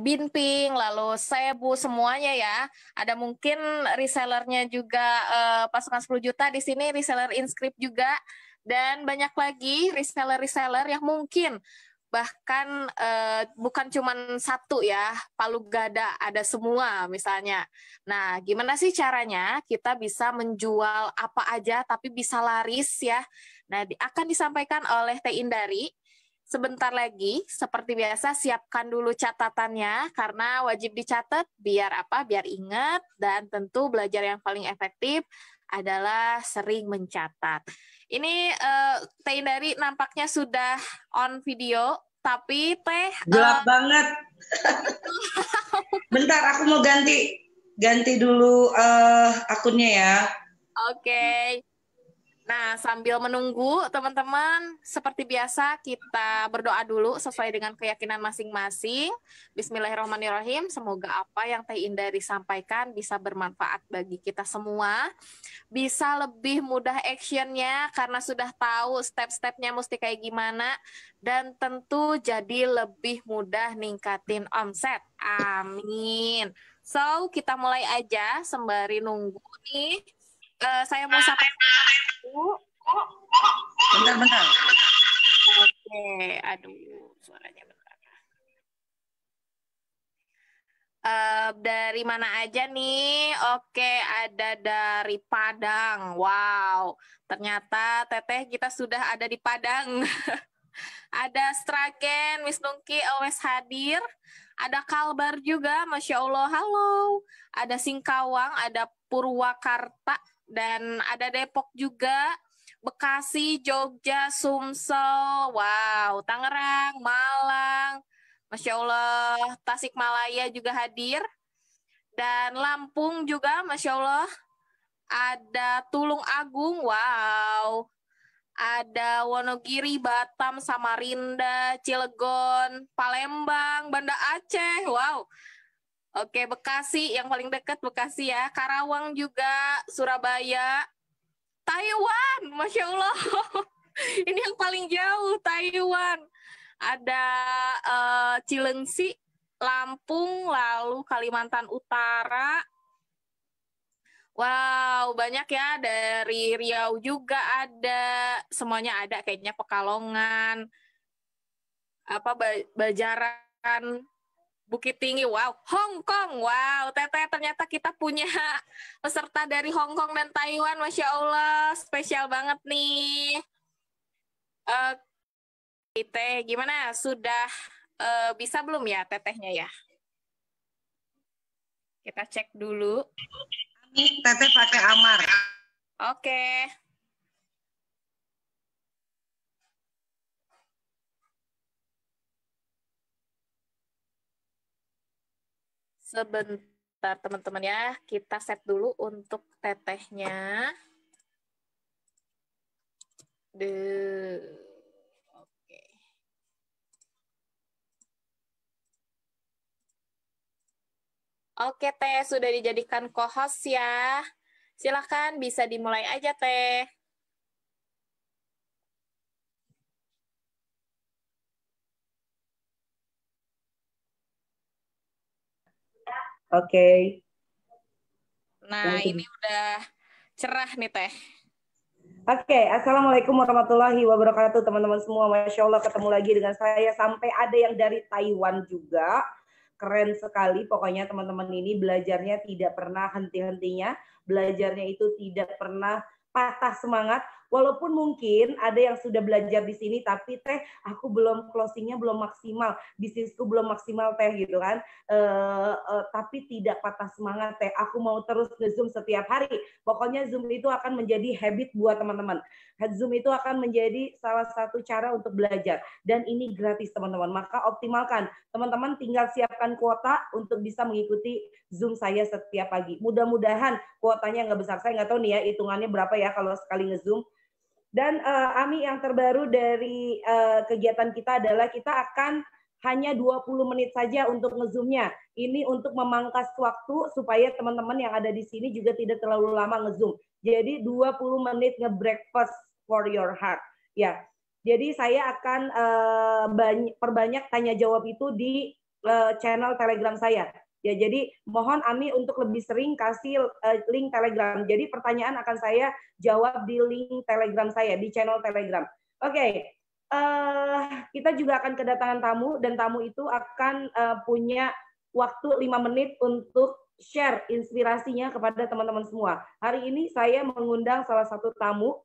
Binping, lalu Sebu semuanya ya. Ada mungkin resellernya juga uh, pasukan 10 juta di sini reseller inscript juga dan banyak lagi reseller-reseller yang mungkin bahkan uh, bukan cuma satu ya palu gada ada semua misalnya nah gimana sih caranya kita bisa menjual apa aja tapi bisa laris ya nah akan disampaikan oleh Teh Indari Sebentar lagi, seperti biasa siapkan dulu catatannya karena wajib dicatat biar apa? Biar ingat dan tentu belajar yang paling efektif adalah sering mencatat. Ini uh, Teh dari nampaknya sudah on video tapi Teh gelap uh, banget. Bentar aku mau ganti ganti dulu uh, akunnya ya. Oke. Okay. Nah, sambil menunggu teman-teman, seperti biasa kita berdoa dulu sesuai dengan keyakinan masing-masing. Bismillahirrahmanirrahim. Semoga apa yang Teh Indah sampaikan bisa bermanfaat bagi kita semua. Bisa lebih mudah actionnya karena sudah tahu step-stepnya mesti kayak gimana. Dan tentu jadi lebih mudah ningkatin omset. Amin. So, kita mulai aja sembari nunggu nih Eh, saya mau sapa dulu. Bentar, bentar. Oke, aduh, suaranya bentar. Uh, dari mana aja nih? Oke, ada dari Padang. Wow, ternyata Teteh kita sudah ada di Padang. ada Straken, Miss Nungki always hadir. Ada Kalbar juga, Masya Allah, halo. Ada Singkawang, ada Purwakarta, dan ada Depok juga, Bekasi, Jogja, Sumsel, wow, Tangerang, Malang, Masya Allah, Tasikmalaya juga hadir, dan Lampung juga, Masya Allah, ada Tulung Agung, wow, ada Wonogiri, Batam, Samarinda, Cilegon, Palembang, Banda Aceh, wow, Oke, Bekasi yang paling dekat Bekasi ya. Karawang juga, Surabaya, Taiwan, masya Allah. Ini yang paling jauh Taiwan. Ada uh, Cilengsi, Lampung, lalu Kalimantan Utara. Wow, banyak ya dari Riau juga ada, semuanya ada kayaknya Pekalongan, apa Bajaran, Bukit Tinggi, wow. Hong Kong, wow. Teteh ternyata kita punya peserta dari Hong Kong dan Taiwan, masya Allah, spesial banget nih. Uh, eh, Tete, gimana? Sudah uh, bisa belum ya tetehnya ya? Kita cek dulu. Teteh pakai Amar. Oke. Okay. Sebentar teman-teman ya, kita set dulu untuk tetehnya. De Oke. Oke, Teh sudah dijadikan co-host ya. silahkan bisa dimulai aja, Teh. Oke. Okay. Nah, Lanjut. ini udah cerah nih Teh. Oke, okay. Assalamualaikum warahmatullahi wabarakatuh teman-teman semua. Masya Allah ketemu lagi dengan saya sampai ada yang dari Taiwan juga. Keren sekali pokoknya teman-teman ini belajarnya tidak pernah henti-hentinya. Belajarnya itu tidak pernah patah semangat Walaupun mungkin ada yang sudah belajar di sini, tapi teh aku belum closingnya belum maksimal, bisnisku belum maksimal teh gitu kan. E, e, tapi tidak patah semangat teh. Aku mau terus ke zoom setiap hari. Pokoknya zoom itu akan menjadi habit buat teman-teman. Zoom itu akan menjadi salah satu cara untuk belajar dan ini gratis teman-teman. Maka optimalkan teman-teman tinggal siapkan kuota untuk bisa mengikuti zoom saya setiap pagi. Mudah-mudahan kuotanya nggak besar. Saya nggak tahu nih ya hitungannya berapa ya kalau sekali ngezoom dan uh, Ami yang terbaru dari uh, kegiatan kita adalah kita akan hanya 20 menit saja untuk ngezoomnya. Ini untuk memangkas waktu supaya teman-teman yang ada di sini juga tidak terlalu lama ngezoom. Jadi 20 menit ngebreakfast for your heart. Ya. Jadi saya akan uh, eh, banyak, perbanyak tanya jawab itu di uh, channel Telegram saya. Ya jadi mohon Ami untuk lebih sering kasih eh, link Telegram. Jadi pertanyaan akan saya jawab di link Telegram saya di channel Telegram. Oke. Okay. Uh, eh, kita juga akan kedatangan tamu dan tamu itu akan uh, punya waktu lima menit untuk share inspirasinya kepada teman-teman semua. Hari ini saya mengundang salah satu tamu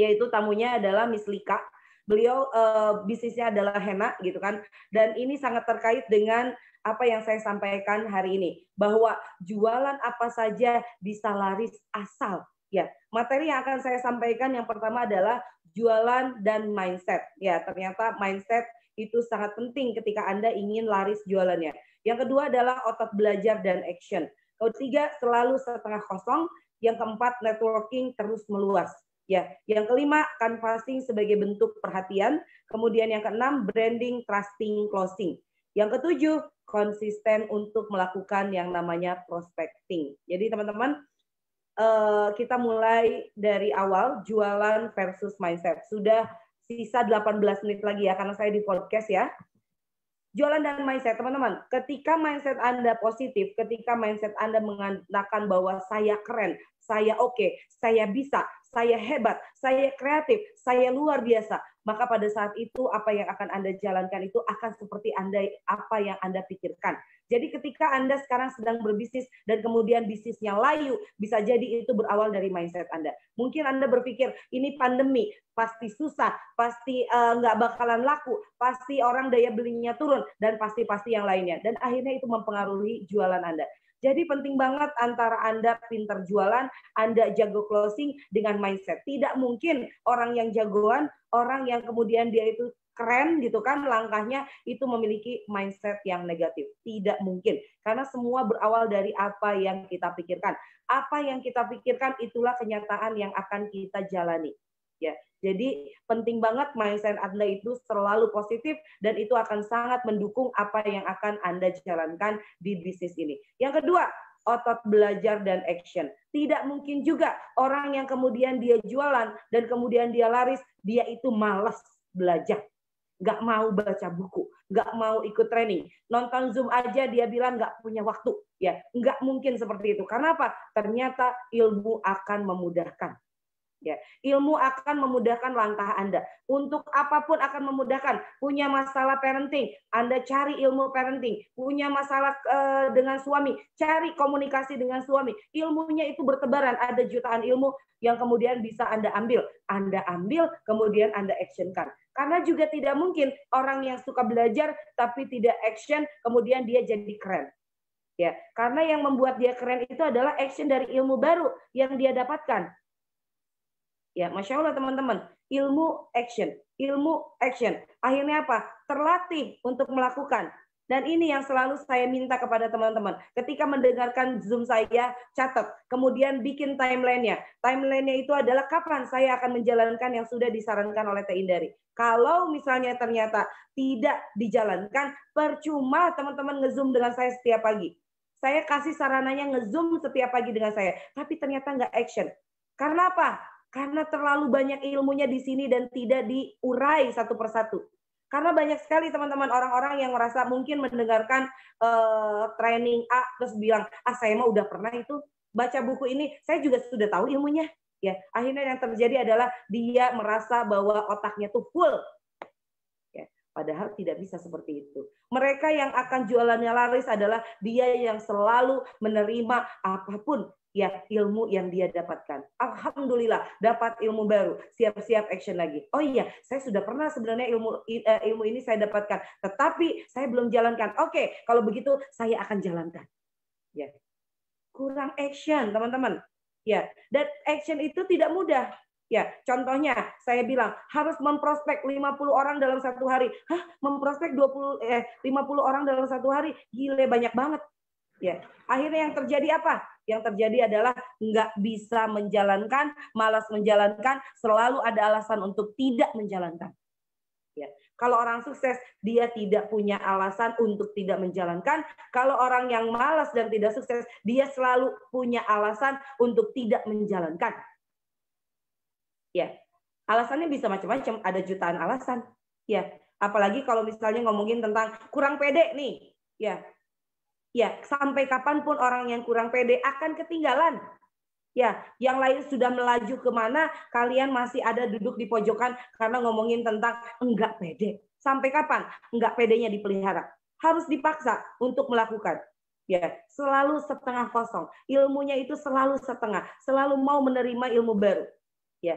yaitu tamunya adalah Miss Lika beliau uh, bisnisnya adalah henna gitu kan dan ini sangat terkait dengan apa yang saya sampaikan hari ini bahwa jualan apa saja bisa laris asal ya materi yang akan saya sampaikan yang pertama adalah jualan dan mindset ya ternyata mindset itu sangat penting ketika Anda ingin laris jualannya. Yang kedua adalah otot belajar dan action. Ketiga, selalu setengah kosong. Yang keempat, networking terus meluas. Ya, yang kelima canvassing sebagai bentuk perhatian, kemudian yang keenam branding, trusting, closing. Yang ketujuh, konsisten untuk melakukan yang namanya prospecting. Jadi teman-teman, eh, kita mulai dari awal jualan versus mindset. Sudah sisa 18 menit lagi ya karena saya di podcast ya. Jualan dan mindset, teman-teman. Ketika mindset Anda positif, ketika mindset Anda mengatakan bahwa saya keren, saya oke, okay, saya bisa, saya hebat, saya kreatif, saya luar biasa. Maka pada saat itu apa yang akan Anda jalankan itu akan seperti Anda apa yang Anda pikirkan. Jadi ketika Anda sekarang sedang berbisnis dan kemudian bisnisnya layu, bisa jadi itu berawal dari mindset Anda. Mungkin Anda berpikir ini pandemi, pasti susah, pasti eh, nggak uh, bakalan laku, pasti orang daya belinya turun dan pasti-pasti yang lainnya dan akhirnya itu mempengaruhi jualan Anda. Jadi penting banget antara Anda pinter jualan, Anda jago closing dengan mindset. Tidak mungkin orang yang jagoan, orang yang kemudian dia itu keren gitu kan langkahnya itu memiliki mindset yang negatif. Tidak mungkin karena semua berawal dari apa yang kita pikirkan. Apa yang kita pikirkan itulah kenyataan yang akan kita jalani ya. Jadi penting banget mindset Anda itu selalu positif dan itu akan sangat mendukung apa yang akan Anda jalankan di bisnis ini. Yang kedua, otot belajar dan action. Tidak mungkin juga orang yang kemudian dia jualan dan kemudian dia laris, dia itu malas belajar. Nggak mau baca buku, nggak mau ikut training. Nonton Zoom aja dia bilang nggak punya waktu. ya Nggak mungkin seperti itu. Karena apa? Ternyata ilmu akan memudahkan Ya, ilmu akan memudahkan langkah Anda. Untuk apapun akan memudahkan. Punya masalah parenting, Anda cari ilmu parenting. Punya masalah e, dengan suami, cari komunikasi dengan suami. Ilmunya itu bertebaran, ada jutaan ilmu yang kemudian bisa Anda ambil. Anda ambil, kemudian Anda actionkan. Karena juga tidak mungkin orang yang suka belajar tapi tidak action, kemudian dia jadi keren. Ya, karena yang membuat dia keren itu adalah action dari ilmu baru yang dia dapatkan Ya, masya Allah teman-teman, ilmu action, ilmu action. Akhirnya apa? Terlatih untuk melakukan. Dan ini yang selalu saya minta kepada teman-teman. Ketika mendengarkan Zoom saya, catat. Kemudian bikin timelinenya. Timelinenya itu adalah kapan saya akan menjalankan yang sudah disarankan oleh Teh Indari. Kalau misalnya ternyata tidak dijalankan, percuma teman-teman ngezoom dengan saya setiap pagi. Saya kasih sarananya ngezoom setiap pagi dengan saya, tapi ternyata nggak action. Karena apa? Karena terlalu banyak ilmunya di sini dan tidak diurai satu persatu. Karena banyak sekali teman-teman orang-orang yang merasa mungkin mendengarkan uh, training A terus bilang, ah saya mah udah pernah itu baca buku ini, saya juga sudah tahu ilmunya. Ya, akhirnya yang terjadi adalah dia merasa bahwa otaknya tuh full Ya, Padahal tidak bisa seperti itu. Mereka yang akan jualannya laris adalah dia yang selalu menerima apapun ya ilmu yang dia dapatkan. Alhamdulillah dapat ilmu baru, siap-siap action lagi. Oh iya, saya sudah pernah sebenarnya ilmu eh, ilmu ini saya dapatkan, tetapi saya belum jalankan. Oke, kalau begitu saya akan jalankan. Ya. Kurang action, teman-teman. Ya, dan action itu tidak mudah. Ya, contohnya saya bilang harus memprospek 50 orang dalam satu hari. Hah, memprospek 20 eh 50 orang dalam satu hari. Gile banyak banget. Ya, akhirnya yang terjadi apa? yang terjadi adalah nggak bisa menjalankan, malas menjalankan, selalu ada alasan untuk tidak menjalankan. Ya. Kalau orang sukses, dia tidak punya alasan untuk tidak menjalankan. Kalau orang yang malas dan tidak sukses, dia selalu punya alasan untuk tidak menjalankan. Ya, alasannya bisa macam-macam, ada jutaan alasan. Ya, apalagi kalau misalnya ngomongin tentang kurang pede nih. Ya, Ya, sampai kapanpun orang yang kurang pede akan ketinggalan. Ya, yang lain sudah melaju kemana, kalian masih ada duduk di pojokan karena ngomongin tentang enggak pede. Sampai kapan enggak pedenya dipelihara? Harus dipaksa untuk melakukan ya selalu setengah kosong ilmunya itu selalu setengah selalu mau menerima ilmu baru ya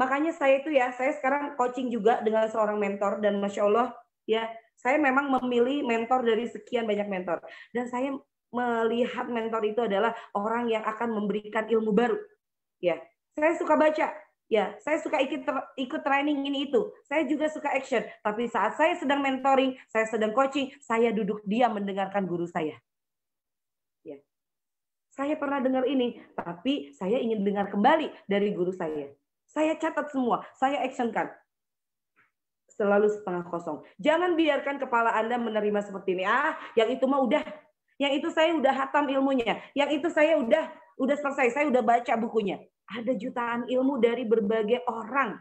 makanya saya itu ya saya sekarang coaching juga dengan seorang mentor dan masya allah ya saya memang memilih mentor dari sekian banyak mentor dan saya melihat mentor itu adalah orang yang akan memberikan ilmu baru ya saya suka baca ya saya suka ikut ikut training ini itu saya juga suka action tapi saat saya sedang mentoring saya sedang coaching saya duduk diam mendengarkan guru saya ya saya pernah dengar ini tapi saya ingin dengar kembali dari guru saya saya catat semua saya actionkan selalu setengah kosong. Jangan biarkan kepala Anda menerima seperti ini. Ah, yang itu mah udah. Yang itu saya udah hatam ilmunya. Yang itu saya udah udah selesai, saya udah baca bukunya. Ada jutaan ilmu dari berbagai orang.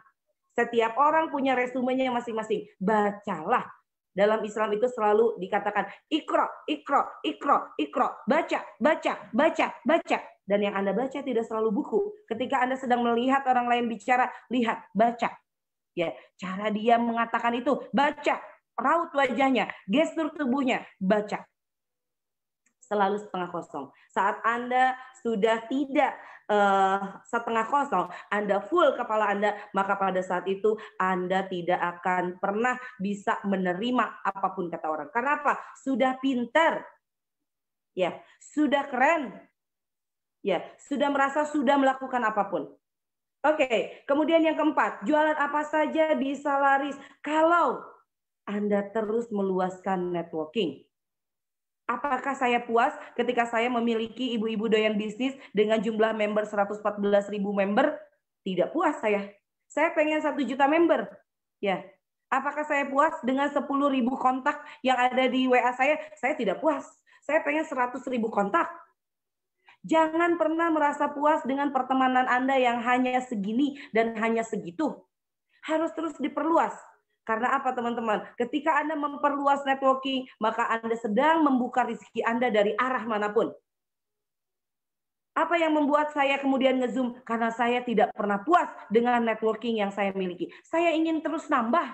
Setiap orang punya resumenya masing-masing. Bacalah. Dalam Islam itu selalu dikatakan ikro, ikro, ikro, ikro. Baca, baca, baca, baca dan yang Anda baca tidak selalu buku. Ketika Anda sedang melihat orang lain bicara, lihat, baca. Ya, cara dia mengatakan itu, baca raut wajahnya, gestur tubuhnya, baca. Selalu setengah kosong. Saat Anda sudah tidak uh, setengah kosong, Anda full kepala Anda, maka pada saat itu Anda tidak akan pernah bisa menerima apapun kata orang. Karena apa? Sudah pintar Ya, sudah keren. Ya, sudah merasa sudah melakukan apapun. Oke, okay. kemudian yang keempat, jualan apa saja bisa laris kalau Anda terus meluaskan networking. Apakah saya puas ketika saya memiliki ibu-ibu doyan bisnis dengan jumlah member 114 ribu member? Tidak puas saya. Saya pengen satu juta member. Ya, Apakah saya puas dengan 10 ribu kontak yang ada di WA saya? Saya tidak puas. Saya pengen 100 ribu kontak. Jangan pernah merasa puas dengan pertemanan Anda yang hanya segini dan hanya segitu. Harus terus diperluas. Karena apa teman-teman? Ketika Anda memperluas networking, maka Anda sedang membuka rezeki Anda dari arah manapun. Apa yang membuat saya kemudian ngezoom? Karena saya tidak pernah puas dengan networking yang saya miliki. Saya ingin terus nambah.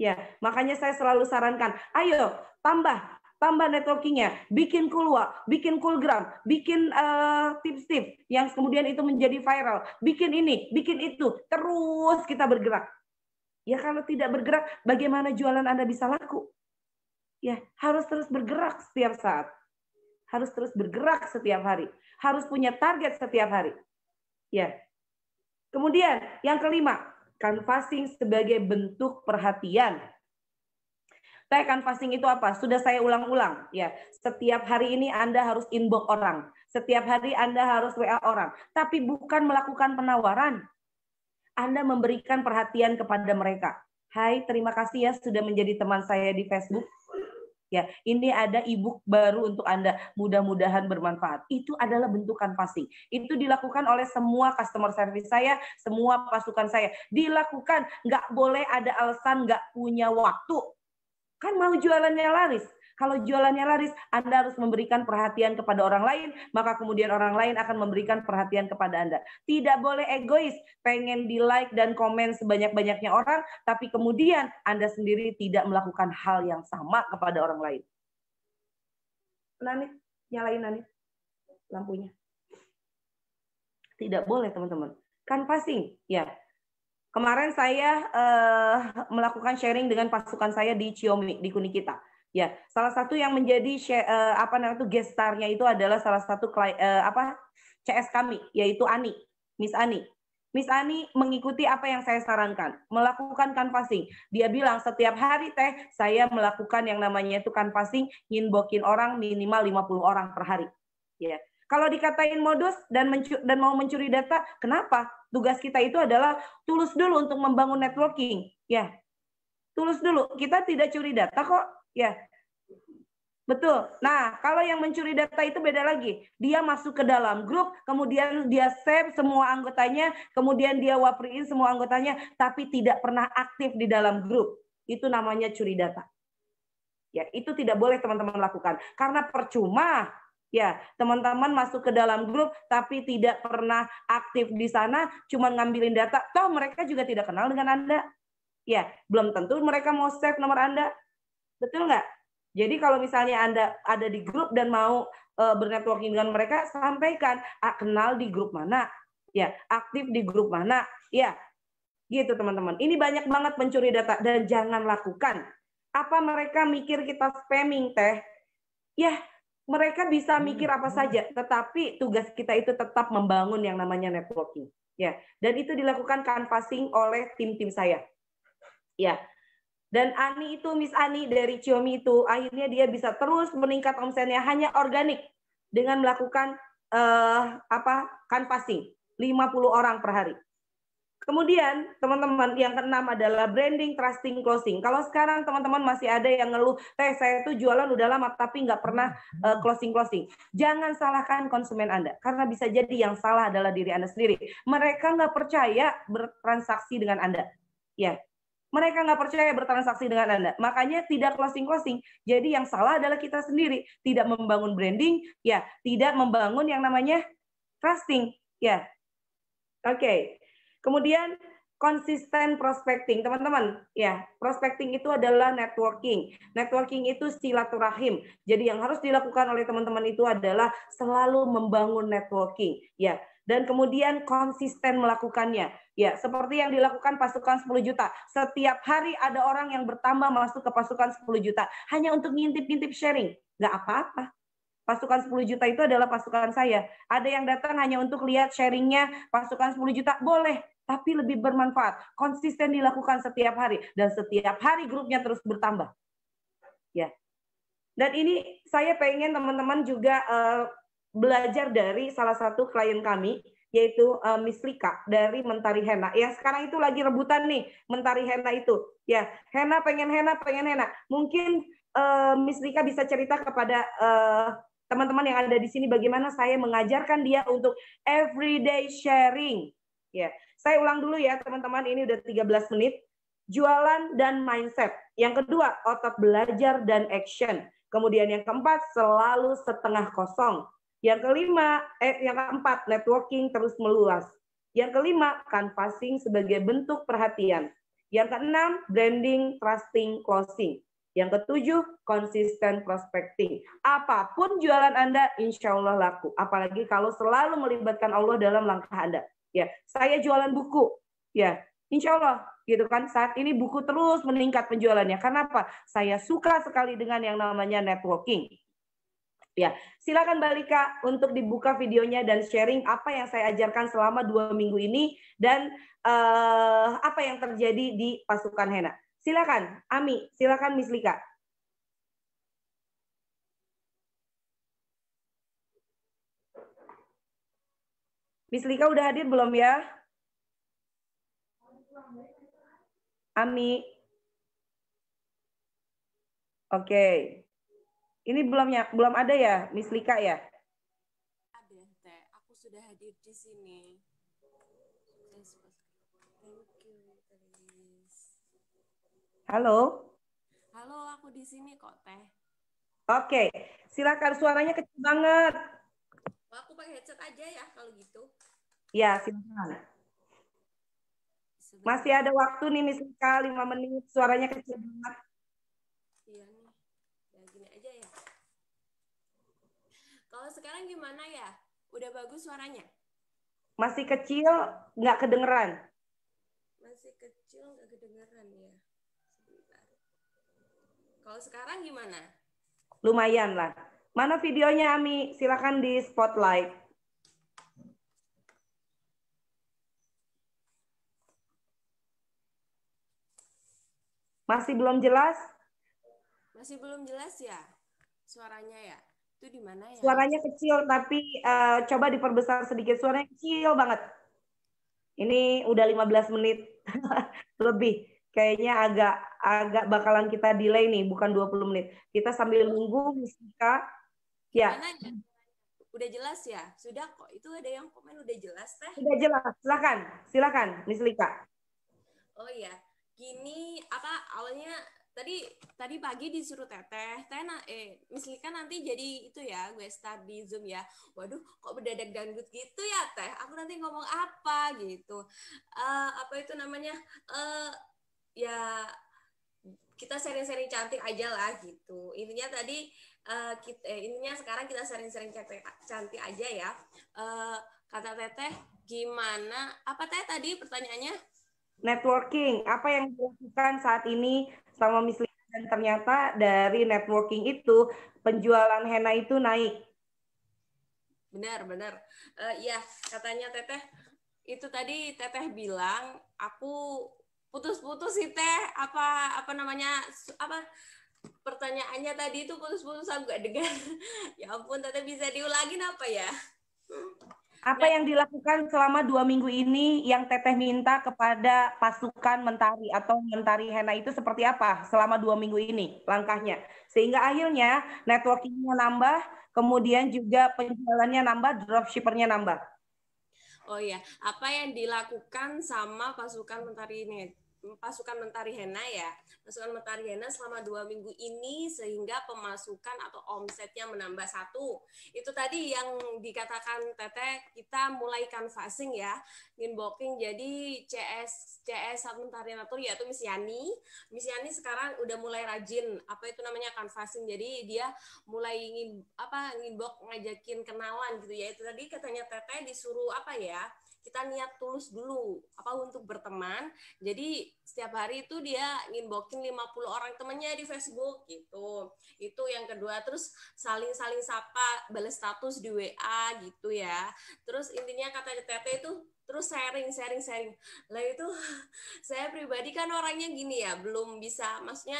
Ya, makanya saya selalu sarankan, ayo tambah tambah networkingnya, bikin kulwa, bikin kulgram, bikin tips eh, tips-tips yang kemudian itu menjadi viral, bikin ini, bikin itu, terus kita bergerak. Ya kalau tidak bergerak, bagaimana jualan Anda bisa laku? Ya harus terus bergerak setiap saat, harus terus bergerak setiap hari, harus punya target setiap hari. Ya. Kemudian yang kelima, canvassing sebagai bentuk perhatian saya akan fasting itu apa? Sudah saya ulang-ulang ya. Setiap hari ini Anda harus inbox orang. Setiap hari Anda harus WA orang, tapi bukan melakukan penawaran. Anda memberikan perhatian kepada mereka. Hai, terima kasih ya sudah menjadi teman saya di Facebook. Ya, ini ada e baru untuk Anda. Mudah-mudahan bermanfaat. Itu adalah bentukan fasting. Itu dilakukan oleh semua customer service saya, semua pasukan saya. Dilakukan. Nggak boleh ada alasan nggak punya waktu Kan mau jualannya laris. Kalau jualannya laris, Anda harus memberikan perhatian kepada orang lain, maka kemudian orang lain akan memberikan perhatian kepada Anda. Tidak boleh egois, pengen di-like dan komen sebanyak-banyaknya orang, tapi kemudian Anda sendiri tidak melakukan hal yang sama kepada orang lain. Nani, nyalain Nani, lampunya. Tidak boleh, teman-teman. Kan passing, ya. Kemarin saya uh, melakukan sharing dengan pasukan saya di Ciomi di Kunikita. Ya, salah satu yang menjadi share, uh, eh, apa namanya itu gestarnya itu adalah salah satu klien, uh, apa CS kami yaitu Ani, Miss Ani. Miss Ani mengikuti apa yang saya sarankan, melakukan canvassing. Dia bilang setiap hari teh saya melakukan yang namanya itu canvassing, nginbokin orang minimal 50 orang per hari. Ya. Kalau dikatain modus dan mencu dan mau mencuri data, kenapa? tugas kita itu adalah tulus dulu untuk membangun networking, ya. Tulus dulu, kita tidak curi data kok, ya. Betul. Nah, kalau yang mencuri data itu beda lagi. Dia masuk ke dalam grup, kemudian dia save semua anggotanya, kemudian dia wapriin semua anggotanya, tapi tidak pernah aktif di dalam grup. Itu namanya curi data. Ya, itu tidak boleh teman-teman lakukan. Karena percuma Ya, teman-teman masuk ke dalam grup tapi tidak pernah aktif di sana, cuma ngambilin data, toh mereka juga tidak kenal dengan Anda. Ya, belum tentu mereka mau save nomor Anda. Betul nggak? Jadi kalau misalnya Anda ada di grup dan mau e, bernetworking dengan mereka, sampaikan, ah, kenal di grup mana? Ya, aktif di grup mana? Ya, gitu teman-teman. Ini banyak banget pencuri data dan jangan lakukan. Apa mereka mikir kita spamming teh? Ya, mereka bisa hmm, mikir apa hmm. saja, tetapi tugas kita itu tetap membangun yang namanya networking. Ya, dan itu dilakukan canvassing oleh tim-tim saya. Ya. Dan Ani itu Miss Ani dari Xiaomi itu akhirnya dia bisa terus meningkat omsetnya hanya organik dengan melakukan uh, apa? canvassing 50 orang per hari. Kemudian teman-teman yang keenam adalah branding, trusting, closing. Kalau sekarang teman-teman masih ada yang ngeluh, teh saya tuh jualan udah lama tapi nggak pernah eh, closing closing closing. Jangan salahkan konsumen Anda karena bisa jadi yang salah adalah diri Anda sendiri. Mereka nggak percaya bertransaksi dengan Anda. Ya, mereka nggak percaya bertransaksi dengan Anda. Makanya tidak closing-closing. Jadi yang salah adalah kita sendiri. Tidak membangun branding, ya tidak membangun yang namanya trusting. Ya, Oke, okay. Kemudian konsisten prospecting, teman-teman. Ya, prospecting itu adalah networking. Networking itu silaturahim. Jadi yang harus dilakukan oleh teman-teman itu adalah selalu membangun networking. Ya, dan kemudian konsisten melakukannya. Ya, seperti yang dilakukan pasukan 10 juta. Setiap hari ada orang yang bertambah masuk ke pasukan 10 juta hanya untuk ngintip-ngintip sharing. Nggak apa-apa. Pasukan 10 juta itu adalah pasukan saya. Ada yang datang hanya untuk lihat sharingnya pasukan 10 juta, boleh tapi lebih bermanfaat. Konsisten dilakukan setiap hari dan setiap hari grupnya terus bertambah. Ya. Dan ini saya pengen teman-teman juga uh, belajar dari salah satu klien kami yaitu uh, Miss Lika dari Mentari Hena. Ya, sekarang itu lagi rebutan nih Mentari Hena itu. Ya, Hena pengen Hena, pengen Hena. Mungkin uh, Miss Lika bisa cerita kepada uh, teman-teman yang ada di sini bagaimana saya mengajarkan dia untuk everyday sharing. Ya. Saya ulang dulu ya teman-teman, ini udah 13 menit. Jualan dan mindset. Yang kedua, otot belajar dan action. Kemudian yang keempat, selalu setengah kosong. Yang kelima, eh, yang keempat, networking terus meluas. Yang kelima, canvassing sebagai bentuk perhatian. Yang keenam, branding, trusting, closing. Yang ketujuh, konsisten prospecting. Apapun jualan Anda, insya Allah laku. Apalagi kalau selalu melibatkan Allah dalam langkah Anda. Ya, saya jualan buku. Ya, insya Allah gitu kan saat ini buku terus meningkat penjualannya kenapa saya suka sekali dengan yang namanya networking ya silakan Balika untuk dibuka videonya dan sharing apa yang saya ajarkan selama dua minggu ini dan uh, apa yang terjadi di pasukan Hena Silakan, Ami. Silakan, Miss Lika. Miss Lika udah hadir belum ya? Ami. Oke. Okay. Ini belum ya, belum ada ya, Miss Lika ya? Ada, Teh. Aku sudah hadir di sini. Halo. Halo, aku di sini kok, Teh. Oke, silakan suaranya kecil banget. aku pakai headset aja ya kalau gitu. Ya, silakan. Masih ada waktu nih misalnya 5 menit, suaranya kecil banget. Iya nih, ya gini aja ya. Kalau sekarang gimana ya? Udah bagus suaranya? Masih kecil, nggak kedengeran. Masih kecil, nggak kedengeran ya. Kalau sekarang gimana? Lumayan lah. Mana videonya Ami? Silakan di spotlight. Masih belum jelas? Masih belum jelas ya suaranya ya. Itu di mana ya? Suaranya kecil tapi uh, coba diperbesar sedikit. Suaranya kecil banget. Ini udah 15 menit lebih kayaknya agak agak bakalan kita delay nih, bukan 20 menit. Kita sambil nunggu Misika. Ya. Udah jelas ya? Sudah kok. Itu ada yang komen udah jelas teh. Udah jelas. Silakan. Silakan Miss Lika. Oh iya. Gini apa awalnya tadi tadi pagi disuruh teteh teh na, eh mislika nanti jadi itu ya gue start di zoom ya waduh kok berdadak dangdut gitu ya teh aku nanti ngomong apa gitu uh, apa itu namanya uh, ya kita sering-sering cantik aja lah gitu intinya tadi uh, eh, kita, eh, intinya sekarang kita sering-sering cantik, cantik aja ya uh, kata teteh gimana apa teh tadi pertanyaannya networking apa yang dilakukan saat ini sama Miss Lina dan ternyata dari networking itu penjualan henna itu naik benar benar uh, ya katanya teteh itu tadi teteh bilang aku putus-putus sih teh apa apa namanya apa pertanyaannya tadi itu putus-putus aku gak dengar ya ampun teteh bisa diulangin apa ya apa yang dilakukan selama dua minggu ini yang teteh minta kepada pasukan mentari atau mentari hena itu seperti apa selama dua minggu ini langkahnya sehingga akhirnya networkingnya nambah kemudian juga penjualannya nambah dropshippernya nambah Oh iya, apa yang dilakukan sama pasukan Mentari ini? pasukan Mentari Hena ya. Pasukan Mentari Hena selama dua minggu ini sehingga pemasukan atau omsetnya menambah satu. Itu tadi yang dikatakan Tete, kita mulai canvassing ya, inboxing. Jadi CS CS Mentari Hena tuh yaitu Miss Yani. Miss Yani sekarang udah mulai rajin. Apa itu namanya canvassing? Jadi dia mulai ingin apa inbox ngajakin kenalan gitu ya. Itu tadi katanya Tete disuruh apa ya? kita niat tulus dulu apa untuk berteman jadi setiap hari itu dia nginbokin 50 orang temannya di Facebook gitu itu yang kedua terus saling saling sapa balas status di WA gitu ya terus intinya kata Tete itu terus sharing sharing sharing lah itu saya pribadi kan orangnya gini ya belum bisa maksudnya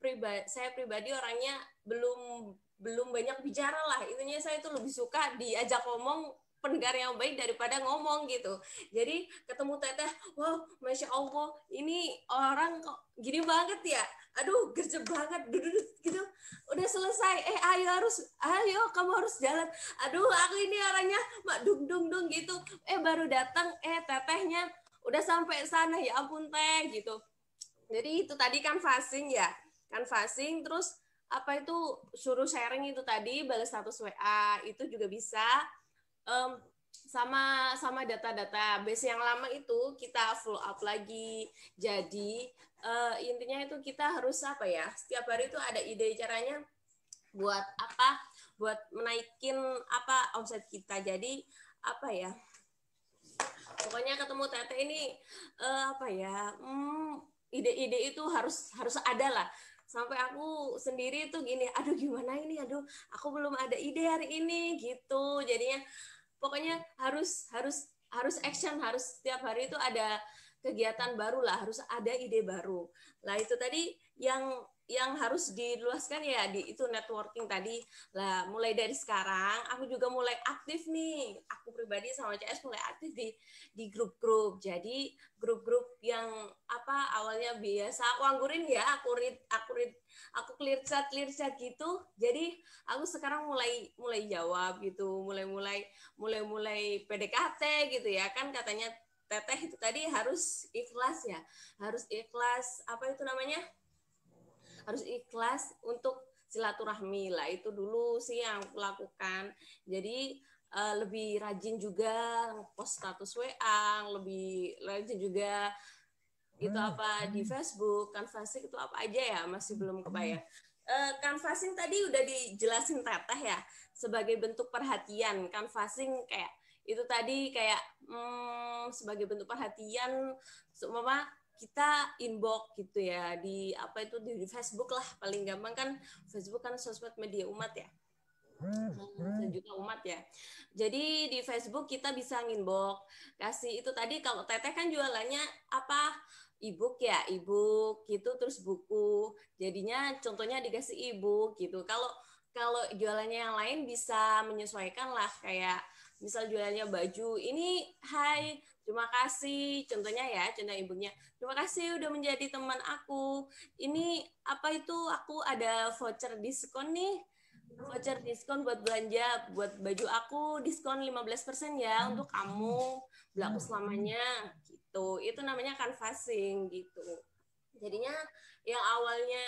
pribadi saya pribadi orangnya belum belum banyak bicara lah intinya saya itu lebih suka diajak ngomong pendengar yang baik daripada ngomong gitu. Jadi ketemu teteh, wow, masya allah, ini orang kok gini banget ya. Aduh, gerje banget, duduk gitu. Udah selesai, eh ayo harus, ayo kamu harus jalan. Aduh, aku ini orangnya mak dung dung dung gitu. Eh baru datang, eh tetehnya udah sampai sana ya ampun teh gitu. Jadi itu tadi kan fasting ya, kan fasting terus apa itu suruh sharing itu tadi balas status WA itu juga bisa um, sama sama data-data base yang lama itu kita follow up lagi. Jadi uh, intinya itu kita harus apa ya? Setiap hari itu ada ide caranya buat apa? Buat menaikin apa omset kita. Jadi apa ya? Pokoknya ketemu Tete ini uh, apa ya? ide hmm, ide-ide itu harus harus ada lah sampai aku sendiri tuh gini aduh gimana ini aduh aku belum ada ide hari ini gitu jadinya pokoknya harus harus harus action harus setiap hari itu ada kegiatan baru lah harus ada ide baru lah itu tadi yang yang harus diluaskan ya di itu networking tadi lah mulai dari sekarang aku juga mulai aktif nih aku pribadi sama CS mulai aktif di di grup-grup jadi grup-grup yang apa awalnya biasa aku anggurin ya aku read aku read aku clear chat clear chat gitu jadi aku sekarang mulai mulai jawab gitu mulai mulai mulai mulai PDKT gitu ya kan katanya teteh itu tadi harus ikhlas ya harus ikhlas apa itu namanya harus ikhlas untuk silaturahmi lah itu dulu sih yang aku lakukan jadi eh, lebih rajin juga post status WA lebih rajin juga itu ah, apa di ah. Facebook, canvassing itu apa aja ya masih belum ah. kebayang. Uh, canvassing tadi udah dijelasin teteh ya sebagai bentuk perhatian. Canvassing kayak itu tadi kayak hmm, sebagai bentuk perhatian, semua kita inbox gitu ya di apa itu di, di Facebook lah paling gampang kan Facebook kan sosmed media umat ya hmm, juga umat ya. Jadi di Facebook kita bisa nginbox kasih itu tadi kalau teteh kan jualannya apa e ya e gitu terus buku jadinya contohnya dikasih e gitu kalau kalau jualannya yang lain bisa menyesuaikan lah kayak misal jualannya baju ini hai terima kasih contohnya ya contoh ibunya terima kasih udah menjadi teman aku ini apa itu aku ada voucher diskon nih voucher diskon buat belanja buat baju aku diskon 15% ya untuk kamu berlaku selamanya gitu itu namanya canvassing gitu jadinya yang awalnya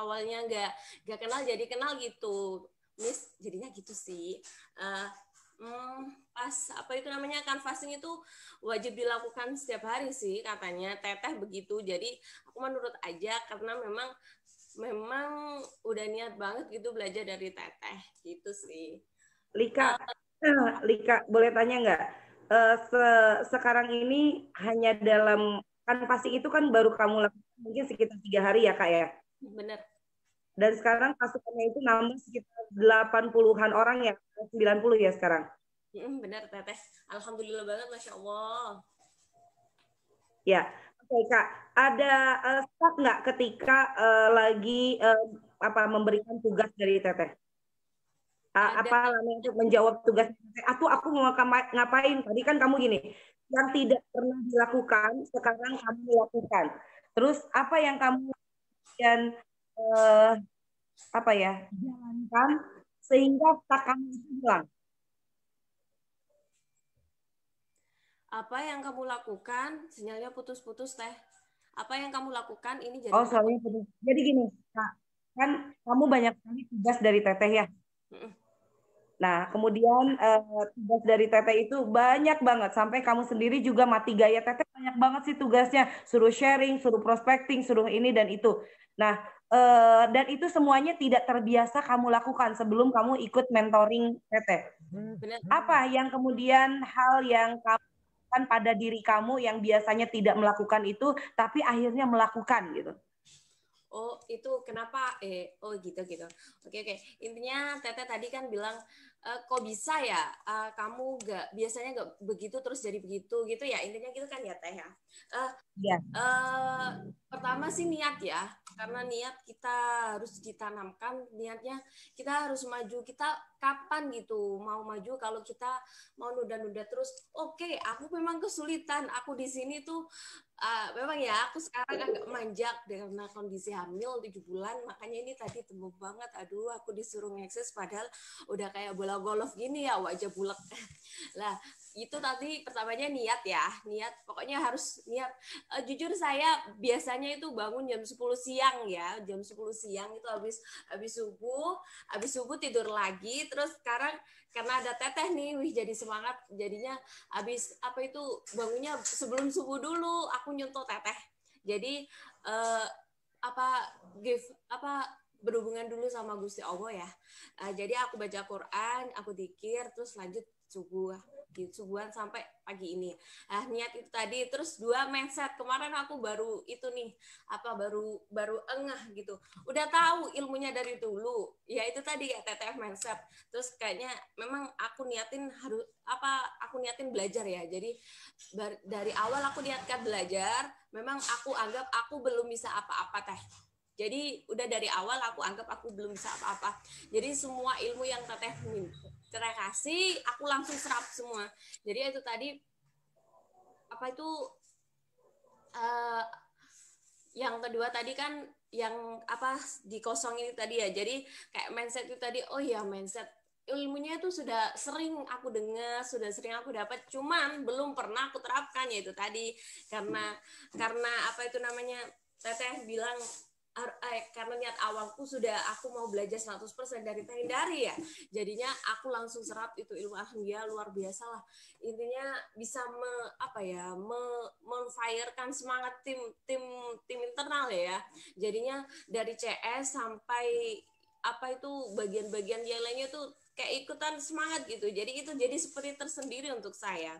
awalnya nggak nggak kenal jadi kenal gitu miss jadinya gitu sih uh, hmm, pas apa itu namanya canvassing itu wajib dilakukan setiap hari sih katanya teteh begitu jadi aku menurut aja karena memang memang udah niat banget gitu belajar dari teteh gitu sih Lika uh, Lika boleh tanya nggak Eh, se sekarang ini hanya dalam kan pasti itu kan baru kamu lakukan mungkin sekitar tiga hari ya kak ya benar dan sekarang pasukannya itu nambah sekitar delapan an orang ya puluh ya sekarang benar teteh alhamdulillah banget masya allah ya oke kak ada uh, eh, staf nggak ketika uh, lagi uh, apa memberikan tugas dari teteh Iya, apa untuk menjawab tugas atau aku mau ngapain tadi kan kamu gini yang tidak pernah dilakukan sekarang kamu lakukan terus apa yang kamu dan eh, apa ya jalankan sehingga tak kamu hilang apa yang kamu lakukan sinyalnya putus-putus teh apa yang kamu lakukan ini jadi oh sorry jadi gini kan kamu banyak kali tugas dari teteh ya Nah, kemudian eh, tugas dari Tete itu banyak banget. Sampai kamu sendiri juga mati gaya Tete banyak banget sih tugasnya. Suruh sharing, suruh prospecting, suruh ini dan itu. Nah, eh, dan itu semuanya tidak terbiasa kamu lakukan sebelum kamu ikut mentoring Tete. Hmm, Apa yang kemudian hal yang kamu lakukan pada diri kamu yang biasanya tidak melakukan itu, tapi akhirnya melakukan gitu? oh itu kenapa eh oh gitu gitu oke oke intinya teteh tadi kan bilang e, kok bisa ya e, kamu gak biasanya gak begitu terus jadi begitu gitu ya intinya gitu kan ya teh ya eh yeah. Iya. e, pertama sih niat ya karena niat kita harus ditanamkan niatnya kita harus maju kita kapan gitu mau maju kalau kita mau nunda-nunda terus oke okay, aku memang kesulitan aku di sini tuh uh, memang ya aku sekarang agak manjak karena kondisi hamil 7 bulan makanya ini tadi tembok banget aduh aku disuruh ngekses padahal udah kayak bola golf gini ya wajah bulat lah itu tadi pertamanya niat ya niat pokoknya harus niat uh, jujur saya biasanya itu bangun jam 10 siang ya jam 10 siang itu habis habis subuh habis subuh tidur lagi terus sekarang karena ada teteh nih wih jadi semangat jadinya habis apa itu bangunnya sebelum subuh dulu aku nyontoh teteh jadi uh, apa give apa berhubungan dulu sama Gusti Allah ya. Uh, jadi aku baca Quran, aku dikir, terus lanjut subuh gitu subuhan sampai pagi ini ah niat itu tadi terus dua mindset kemarin aku baru itu nih apa baru baru engah gitu udah tahu ilmunya dari dulu ya itu tadi ya TTF mindset terus kayaknya memang aku niatin harus apa aku niatin belajar ya jadi dari awal aku niatkan belajar memang aku anggap aku belum bisa apa-apa teh jadi udah dari awal aku anggap aku belum bisa apa-apa. Jadi semua ilmu yang teteh cerai kasih aku langsung serap semua jadi itu tadi apa itu uh, yang kedua tadi kan yang apa dikosongin itu tadi ya jadi kayak mindset itu tadi oh ya mindset ilmunya itu sudah sering aku dengar sudah sering aku dapat cuman belum pernah aku terapkan ya itu tadi karena karena apa itu namanya teteh bilang Eh, karena niat awalku sudah aku mau belajar 100% dari teh ya jadinya aku langsung serap itu ilmu alhamdulillah luar biasa lah intinya bisa me, apa ya me, semangat tim tim tim internal ya jadinya dari CS sampai apa itu bagian-bagian yang lainnya tuh kayak ikutan semangat gitu. Jadi itu jadi seperti tersendiri untuk saya.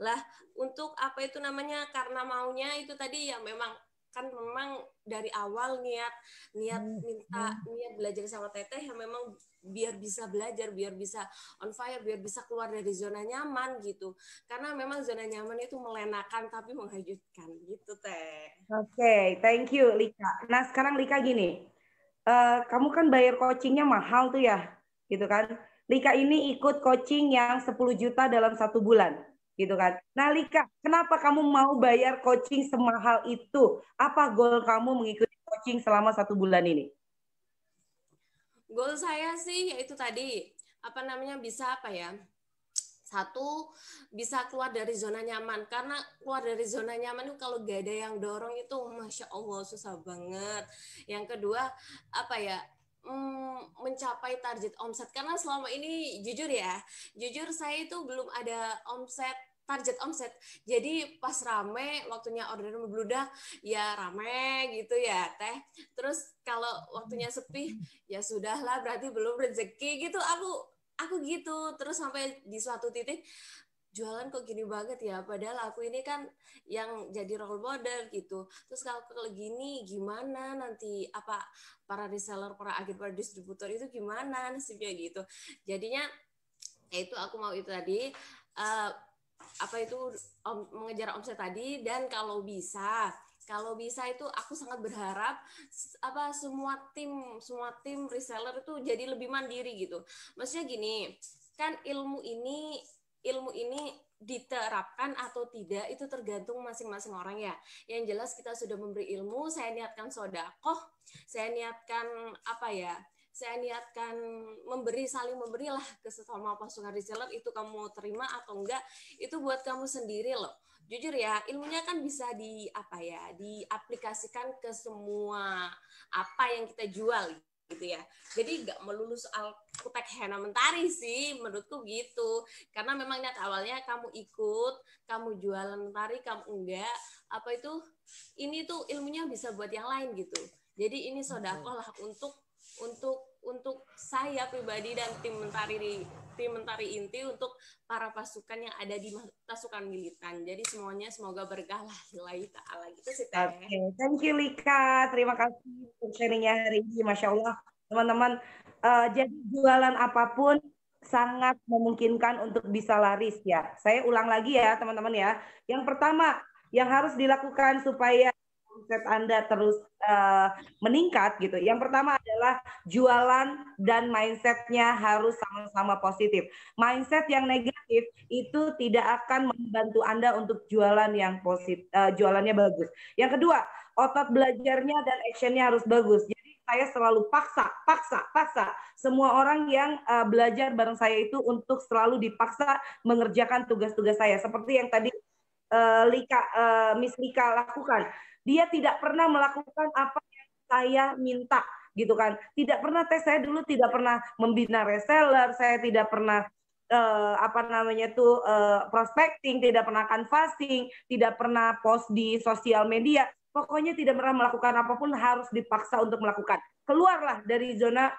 Lah, untuk apa itu namanya karena maunya itu tadi ya memang kan memang dari awal niat niat hmm, minta hmm. niat belajar sama teteh yang memang biar bisa belajar biar bisa on fire biar bisa keluar dari zona nyaman gitu karena memang zona nyaman itu melenakan tapi menghajutkan gitu teh oke okay, thank you Lika nah sekarang Lika gini uh, kamu kan bayar coachingnya mahal tuh ya gitu kan Lika ini ikut coaching yang 10 juta dalam satu bulan gitu kan. Nah Lika, kenapa kamu mau bayar coaching semahal itu? Apa goal kamu mengikuti coaching selama satu bulan ini? Goal saya sih yaitu tadi apa namanya bisa apa ya satu bisa keluar dari zona nyaman karena keluar dari zona nyaman itu kalau gak ada yang dorong itu masya allah susah banget yang kedua apa ya mm, mencapai target omset karena selama ini jujur ya jujur saya itu belum ada omset target omset. Jadi pas rame waktunya orderan membludak ya rame gitu ya teh. Terus kalau waktunya sepi ya sudahlah berarti belum rezeki gitu aku aku gitu terus sampai di suatu titik jualan kok gini banget ya padahal aku ini kan yang jadi role model gitu terus kalau kayak gini gimana nanti apa para reseller para agen para distributor itu gimana nasibnya gitu jadinya ya itu aku mau itu tadi uh, apa itu om, mengejar omset tadi dan kalau bisa kalau bisa itu aku sangat berharap apa semua tim semua tim reseller itu jadi lebih mandiri gitu maksudnya gini kan ilmu ini ilmu ini diterapkan atau tidak itu tergantung masing-masing orang ya. Yang jelas kita sudah memberi ilmu, saya niatkan sodakoh, saya niatkan apa ya, saya niatkan memberi saling memberilah ke sesama pasukan reseller itu kamu terima atau enggak itu buat kamu sendiri loh jujur ya ilmunya kan bisa di apa ya diaplikasikan ke semua apa yang kita jual gitu ya. Jadi nggak melulu soal kutek henna mentari sih, menurutku gitu. Karena memang niat awalnya kamu ikut, kamu jualan mentari, kamu enggak, apa itu, ini tuh ilmunya bisa buat yang lain gitu. Jadi ini sodakoh untuk untuk untuk saya pribadi dan tim mentari di bakti mentari inti untuk para pasukan yang ada di pasukan militan. Jadi semuanya semoga berkah lah ilahi ta'ala gitu sih Teh. Oke, okay. thank you Lika. Terima kasih untuk sharingnya hari ini. Masya Allah teman-teman. Uh, jadi jualan apapun sangat memungkinkan untuk bisa laris ya. Saya ulang lagi ya teman-teman ya. Yang pertama yang harus dilakukan supaya omset Anda terus uh, meningkat gitu. Yang pertama adalah jualan dan mindsetnya harus sama-sama positif. Mindset yang negatif itu tidak akan membantu Anda untuk jualan yang positif, uh, eh, jualannya bagus. Yang kedua, otot belajarnya dan actionnya harus bagus. Jadi saya selalu paksa, paksa, paksa. Semua orang yang uh, belajar bareng saya itu untuk selalu dipaksa mengerjakan tugas-tugas saya. Seperti yang tadi Lika, uh, Miss Lika lakukan dia tidak pernah melakukan apa yang saya minta gitu kan. Tidak pernah tes saya dulu tidak pernah membina reseller, saya tidak pernah uh, apa namanya itu uh, eh, prospecting, tidak pernah canvassing, tidak pernah post di sosial media. Pokoknya tidak pernah melakukan apapun harus dipaksa untuk melakukan. Keluarlah dari zona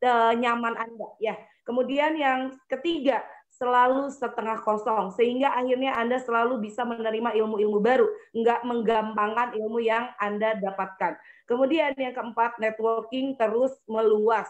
uh, nyaman Anda ya. Kemudian yang ketiga, selalu setengah kosong sehingga akhirnya Anda selalu bisa menerima ilmu-ilmu baru, nggak menggampangkan ilmu yang Anda dapatkan. Kemudian yang keempat, networking terus meluas.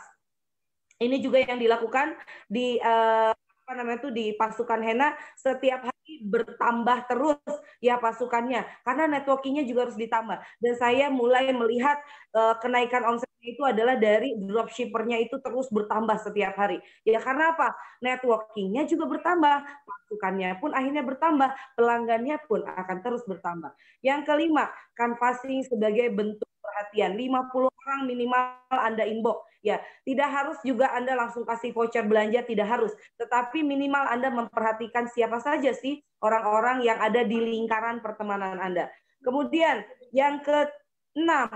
Ini juga yang dilakukan di eh, apa namanya itu di pasukan Hena setiap hari bertambah terus ya pasukannya karena networkingnya juga harus ditambah dan saya mulai melihat uh, kenaikan omset itu adalah dari dropshippernya itu terus bertambah setiap hari ya karena apa networkingnya juga bertambah pasukannya pun akhirnya bertambah pelanggannya pun akan terus bertambah yang kelima canvassing sebagai bentuk perhatian 50 orang minimal Anda inbox Ya, tidak harus juga Anda langsung kasih voucher belanja, tidak harus. Tetapi minimal Anda memperhatikan siapa saja sih orang-orang yang ada di lingkaran pertemanan Anda. Kemudian yang ke enam,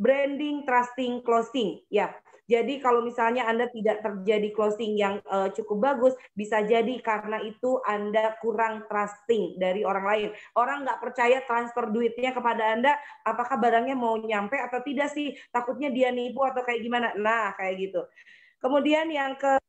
branding, trusting, closing. Ya, jadi kalau misalnya Anda tidak terjadi closing yang uh, cukup bagus, bisa jadi karena itu Anda kurang trusting dari orang lain. Orang nggak percaya transfer duitnya kepada Anda, apakah barangnya mau nyampe atau tidak sih? Takutnya dia nipu atau kayak gimana? Nah, kayak gitu. Kemudian yang ke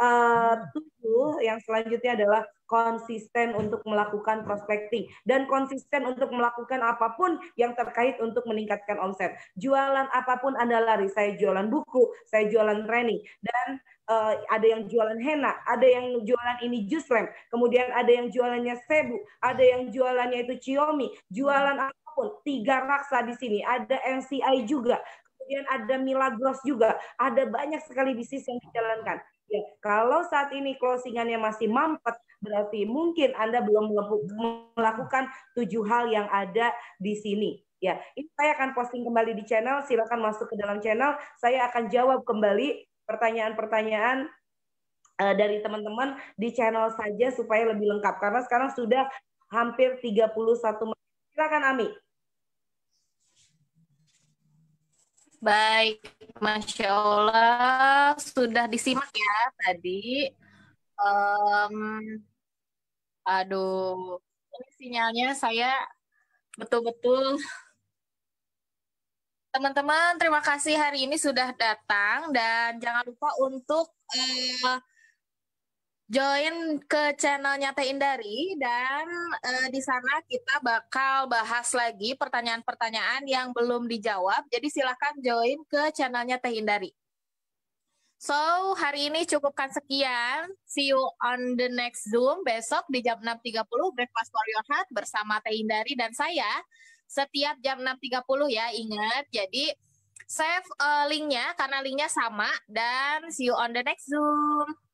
uh, tujuh yang selanjutnya adalah konsisten untuk melakukan prospecting dan konsisten untuk melakukan apapun yang terkait untuk meningkatkan omset. Jualan apapun Anda lari, saya jualan buku, saya jualan training dan uh, ada yang jualan henna, ada yang jualan ini jus lem, kemudian ada yang jualannya sebu, ada yang jualannya itu ciomi, jualan apapun, tiga raksa di sini, ada NCI juga, kemudian ada Milagros juga, ada banyak sekali bisnis yang dijalankan Ya, kalau saat ini closingannya masih mampet, berarti mungkin Anda belum melakukan tujuh hal yang ada di sini. Ya, ini saya akan posting kembali di channel. Silakan masuk ke dalam channel. Saya akan jawab kembali pertanyaan-pertanyaan eh, dari teman-teman di channel saja supaya lebih lengkap. Karena sekarang sudah hampir 31 menit. Silakan Ami. Baik, Masya Allah sudah disimak ya tadi. Um, aduh, ini sinyalnya saya betul-betul Teman-teman, terima kasih hari ini sudah datang dan jangan lupa untuk uh, join ke channelnya Teh Indari dan uh, di sana kita bakal bahas lagi pertanyaan-pertanyaan yang belum dijawab. Jadi silahkan join ke channelnya Teh Indari. So, hari ini cukupkan sekian. See you on the next Zoom besok di jam 6.30 Breakfast for Your Heart bersama Teh Indari dan saya setiap jam 6.30 ya, ingat. Jadi save uh, linknya karena linknya sama dan see you on the next Zoom.